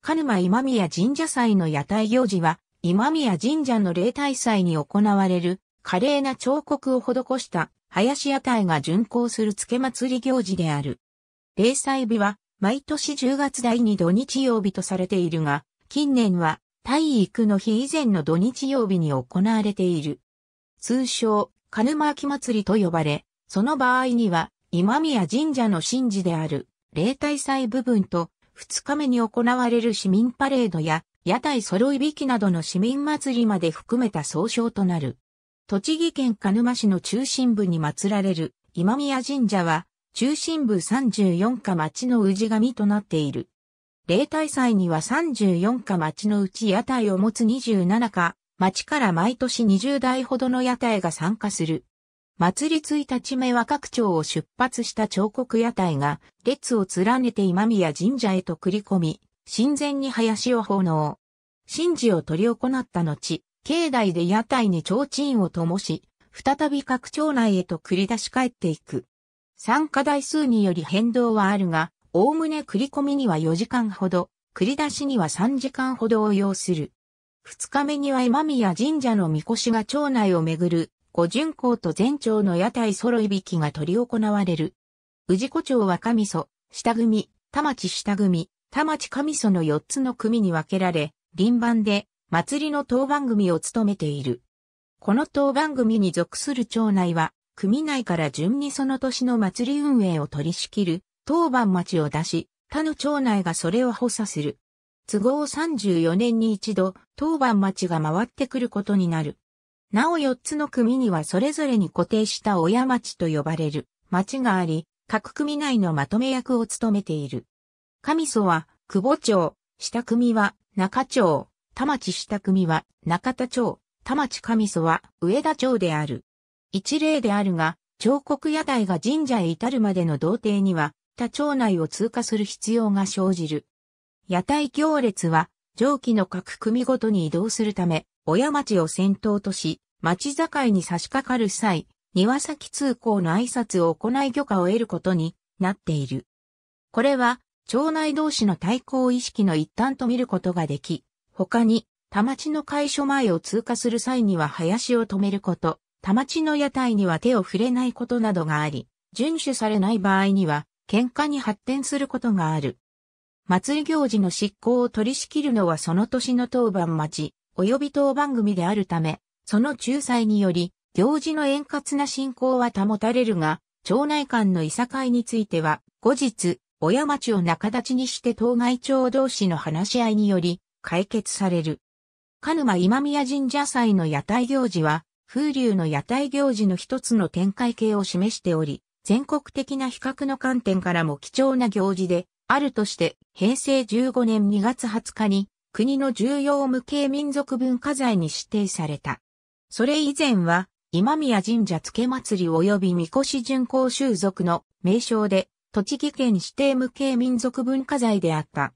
鹿沼今宮神社祭の屋台行事は、今宮神社の例大祭に行われる、華麗な彫刻を施した林屋台が巡行する付祭り行事である。例祭日は、毎年10月第2土日曜日とされているが、近年は体育の日以前の土日曜日に行われている。通称、鹿沼秋祭りと呼ばれ、その場合には、今宮神社の神事である、例大祭部分と、2日目に行われる市民パレードや屋台揃い引きなどの市民祭りまで含めた総称となる。栃木県鹿沼市の中心部に祀られる今宮神社は中心部34か町の氏神となっている。例大祭には34か町のうち屋台を持つ27か町から毎年20台ほどの屋台が参加する。祭り1日目は各町を出発した彫刻屋台が列を連ねて今宮神社へと繰り込み、神前に林を奉納。神事を取り行った後、境内で屋台に提灯を灯し、再び各町内へと繰り出し帰っていく。参加台数により変動はあるが、おおむね繰り込みには4時間ほど、繰り出しには3時間ほどを要する。2日目には今宮神社の神輿が町内を巡る五巡校と全町の屋台揃い引きが取り行われる。治子町は神祖、下組、田町下組、田町上祖の4つの組に分けられ、輪番で祭りの当番組を務めている。この当番組に属する町内は、組内から順にその年の祭り運営を取り仕切る、当番町を出し、他の町内がそれを補佐する。都合34年に一度、当番町が回ってくることになる。なお4つの組にはそれぞれに固定した親町と呼ばれる町があり、各組内のまとめ役を務めている。上祖は、久保町、下組は、中町、田町下組は、中田町、田町上祖は、上田町である。一例であるが、彫刻屋台が神社へ至るまでの道程には、他町内を通過する必要が生じる。屋台行列は、上記の各組ごとに移動するため、屋町を先頭とし、町境に差し掛かる際、庭先通行の挨拶を行い許可を得ることになっている。これは、町内同士の対抗意識の一端と見ることができ、他に、田町の会所前を通過する際には林を止めること、田町の屋台には手を触れないことなどがあり、遵守されない場合には、喧嘩に発展することがある。祭り行事の執行を取り仕切るのはその年の当番町、及び当番組であるため、その仲裁により、行事の円滑な進行は保たれるが、町内間のいさかいについては、後日、親町を仲立ちにして当該町同士の話し合いにより、解決される。鹿沼今宮神社祭の屋台行事は、風流の屋台行事の一つの展開形を示しており、全国的な比較の観点からも貴重な行事で、あるとして、平成15年2月20日に、国の重要無形民族文化財に指定された。それ以前は、今宮神社付祭り及び神輿巡行習俗の名称で、栃木県指定無形民族文化財であった。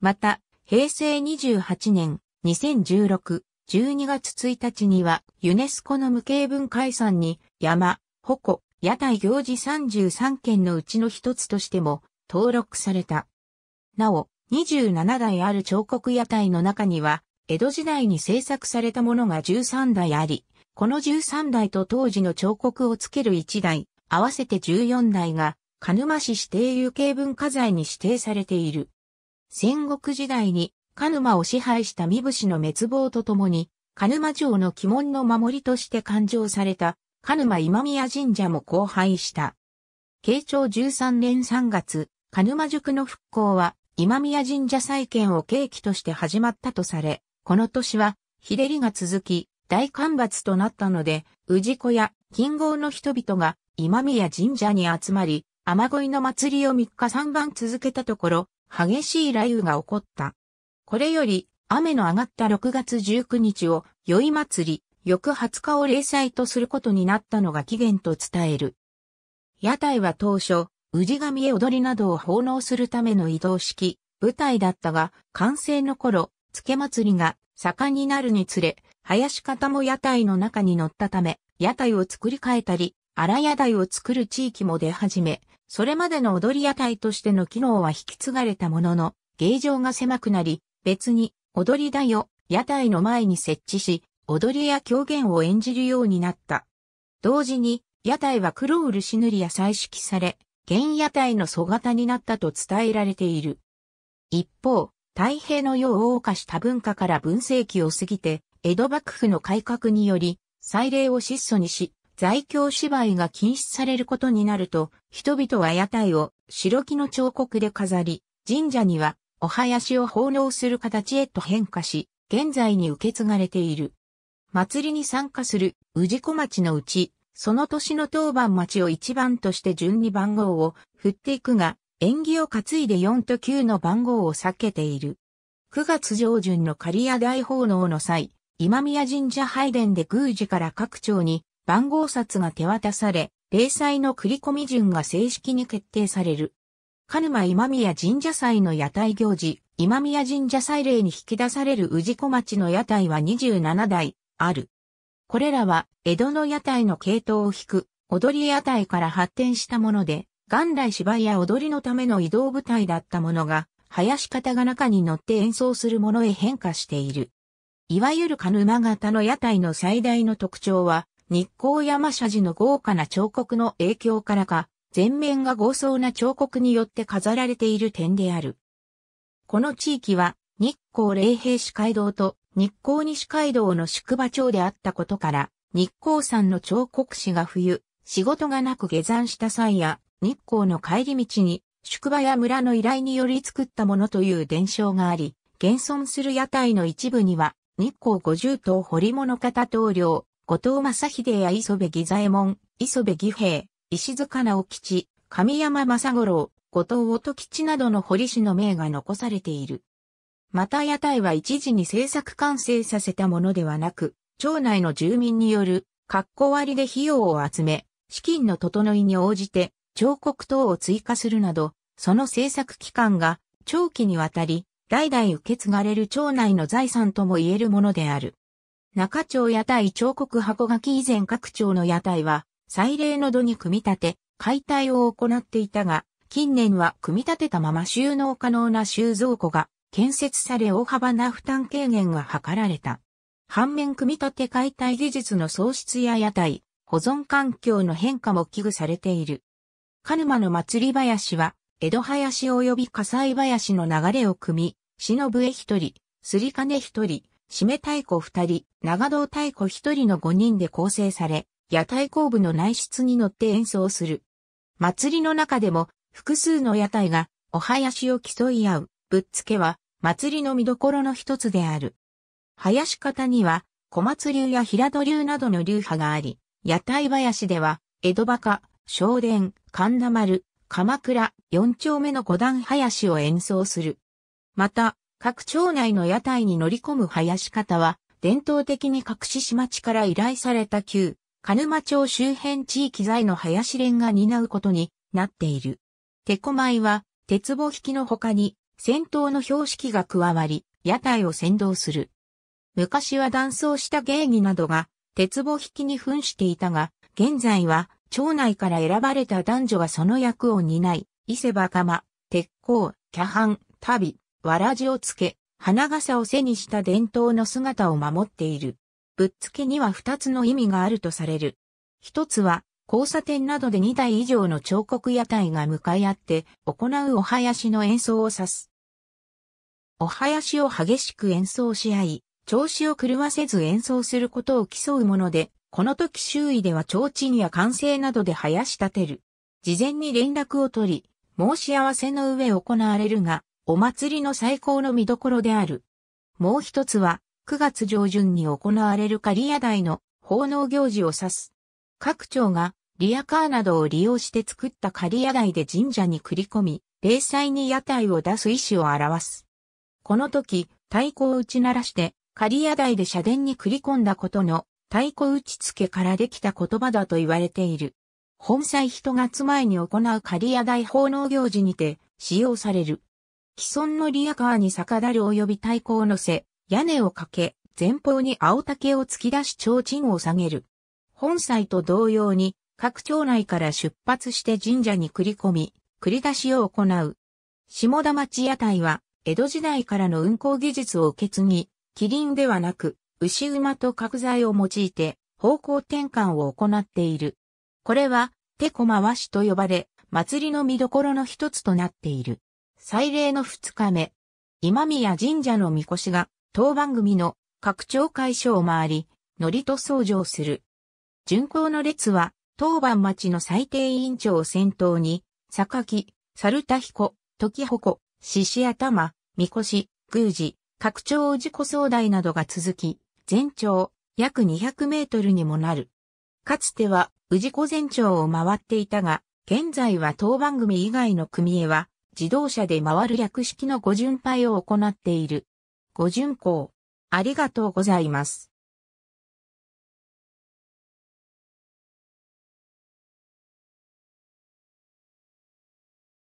また、平成28年、2016、12月1日には、ユネスコの無形文化遺産に、山、鉾、屋台行事33件のうちの一つとしても、登録された。なお、27台ある彫刻屋台の中には、江戸時代に制作されたものが13台あり、この13台と当時の彫刻をつける1台、合わせて14台が、鹿沼市指定有形文化財に指定されている。戦国時代に、鹿沼を支配した三伏の滅亡とともに、鹿沼城の鬼門の守りとして勘定された、鹿沼今宮神社も荒廃した。慶長13年3月、鹿沼塾の復興は、今宮神社再建を契機として始まったとされ、この年は、日照りが続き、大干ばつとなったので、氏子や金郷の人々が今宮神社に集まり、雨乞いの祭りを3日3晩続けたところ、激しい雷雨が起こった。これより、雨の上がった6月19日を、宵祭り、翌20日を例祭とすることになったのが起源と伝える。屋台は当初、氏神へ踊りなどを奉納するための移動式、舞台だったが、完成の頃、つけ祭りが盛んになるにつれ、林方も屋台の中に乗ったため、屋台を作り変えたり、荒屋台を作る地域も出始め、それまでの踊り屋台としての機能は引き継がれたものの、形状が狭くなり、別に踊り台を屋台の前に設置し、踊りや狂言を演じるようになった。同時に、屋台は黒漆塗りや彩色され、原野体の粗型になったと伝えられている。一方、太平の世を謳歌した文化から文世紀を過ぎて、江戸幕府の改革により、祭礼を質素にし、在京芝居が禁止されることになると、人々は屋台を白木の彫刻で飾り、神社にはお囃子を奉納する形へと変化し、現在に受け継がれている。祭りに参加する氏子町のうち、その年の当番町を1番として順に番号を振っていくが、縁起を担いで4と9の番号を避けている。9月上旬の刈谷大奉納の際、今宮神社拝殿で宮司から各町に番号札が手渡され、例祭の繰り込み順が正式に決定される。鹿沼今宮神社祭の屋台行事、今宮神社祭礼に引き出される宇治小町の屋台は27台ある。これらは江戸の屋台の系統を引く踊り屋台から発展したもので、元来芝居や踊りのための移動舞台だったものが、林方が中に乗って演奏するものへ変化している。いわゆる鹿沼型の屋台の最大の特徴は、日光山社寺の豪華な彫刻の影響からか、全面が豪壮な彫刻によって飾られている点である。この地域は、日光霊平市街道と日光西街道の宿場町であったことから、日光山の彫刻師が冬、仕事がなく下山した際や、日光の帰り道に、宿場や村の依頼により作ったものという伝承があり、現存する屋台の一部には、日光五十頭堀物方棟梁、後藤正秀や磯部義左衛門、磯部義平、石塚直吉、神山正五郎、後藤音吉などの堀氏の名が残されている。また屋台は一時に制作完成させたものではなく、町内の住民による、格好割で費用を集め、資金の整いに応じて、彫刻等を追加するなど、その制作期間が長期にわたり、代々受け継がれる町内の財産とも言えるものである。中町屋台彫刻箱垣以前各町の屋台は、祭礼の土に組み立て、解体を行っていたが、近年は組み立てたまま収納可能な収蔵庫が建設され大幅な負担軽減が図られた。反面組み立て解体技術の創出や屋台、保存環境の変化も危惧されている。鹿沼の祭り林は、江戸林及び火災林の流れを組み、忍笛一人、すり金一人、締め太鼓二人、長堂太鼓一人の五人で構成され、屋台工部の内室に乗って演奏する。祭りの中でも複数の屋台がお囃子を競い合う。ぶっつけは祭りの見どころの一つである。林方には小松流や平戸流などの流派があり、屋台林では江戸馬鹿、昇殿、神田丸、鎌倉、四丁目の五段林を演奏する。また、各町内の屋台に乗り込む林方は、伝統的に隠し島地から依頼された旧、鹿沼町周辺地域在の林連が担うことになっている。手こまいは、鉄棒引きの他に、先頭の標識が加わり、屋台を先導する。昔は断層した芸妓などが、鉄棒引きに扮していたが、現在は、町内から選ばれた男女がその役を担い、伊勢ばか鉄鋼、キャハン、旅、わらじをつけ、花笠を背にした伝統の姿を守っている。ぶっつけには二つの意味があるとされる。一つは、交差点などで2台以上の彫刻屋台が向かい合って行うお囃子の演奏を指す。お囃子を激しく演奏し合い、調子を狂わせず演奏することを競うもので、この時周囲では提灯や歓声などで囃し立てる。事前に連絡を取り、申し合わせの上行われるが、お祭りの最高の見どころである。もう一つは、9月上旬に行われる刈谷台の奉納行事を指す。各町がリアカーなどを利用して作った仮屋台で神社に繰り込み、霊祭に屋台を出す意思を表す。この時、太鼓を打ち鳴らして、仮屋台で社殿に繰り込んだことの太鼓打ち付けからできた言葉だと言われている。本祭人月前に行う仮屋台奉納行事にて使用される。既存のリアカーに逆だる及び太鼓を乗せ、屋根をかけ、前方に青竹を突き出し提灯を下げる。本祭と同様に、各町内から出発して神社に繰り込み、繰り出しを行う。下田町屋台は、江戸時代からの運行技術を受け継ぎ、麒麟ではなく、牛馬と角材を用いて、方向転換を行っている。これは、手こまわしと呼ばれ、祭りの見どころの一つとなっている。祭礼の二日目、今宮神社の神輿が、当番組の拡張解消を回り、海苔と掃除をする。巡行の列は、当番町の最低委員長を先頭に、榊、猿田彦、時穂子、獅子頭、みこし、宮司、拡張自子、総代などが続き、全長約200メートルにもなる。かつては氏子全長を回っていたが、現在は当番組以外の組合は自動車で回る略式のご巡拝を行っている。ご巡行、ありがとうございます。